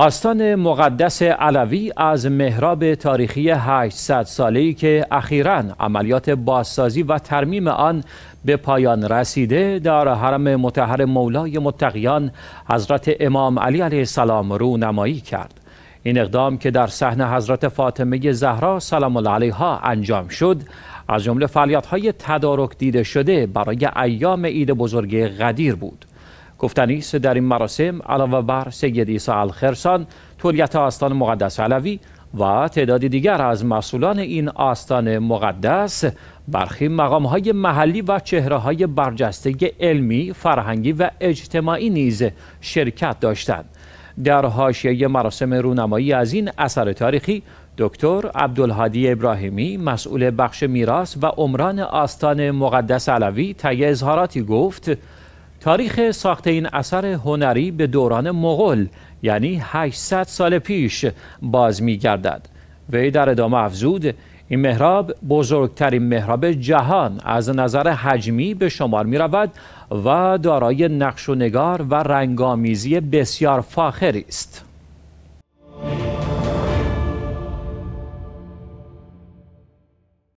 آستان مقدس علوی از مهراب تاریخی 800 ساله‌ای که اخیرا عملیات بازسازی و ترمیم آن به پایان رسیده در حرم متحر مولای متقیان حضرت امام علی علیه السلام نمایی کرد این اقدام که در صحن حضرت فاطمه زهرا سلام الله علیها انجام شد از جمله فعالیت‌های تدارک دیده شده برای ایام عید بزرگ قدیر بود گفتنی در این مراسم علاوه بر سید عیسی الخرسان تولیت آستان مقدس علوی و تعداد دیگر از مسئولان این آستان مقدس برخی مقام های محلی و چهره های برجسته علمی، فرهنگی و اجتماعی نیز شرکت داشتند. در حاشیه مراسم رونمایی از این اثر تاریخی دکتر عبدالهادی ابراهیمی مسئول بخش میراث و عمران آستان مقدس علوی طی اظهاراتی گفت تاریخ ساخت این اثر هنری به دوران مغول یعنی 800 سال پیش باز می گردد وی در ادامه افزود این محراب بزرگترین محراب جهان از نظر حجمی به شمار می رود و دارای نقش و نگار و رنگامیزی بسیار فاخری است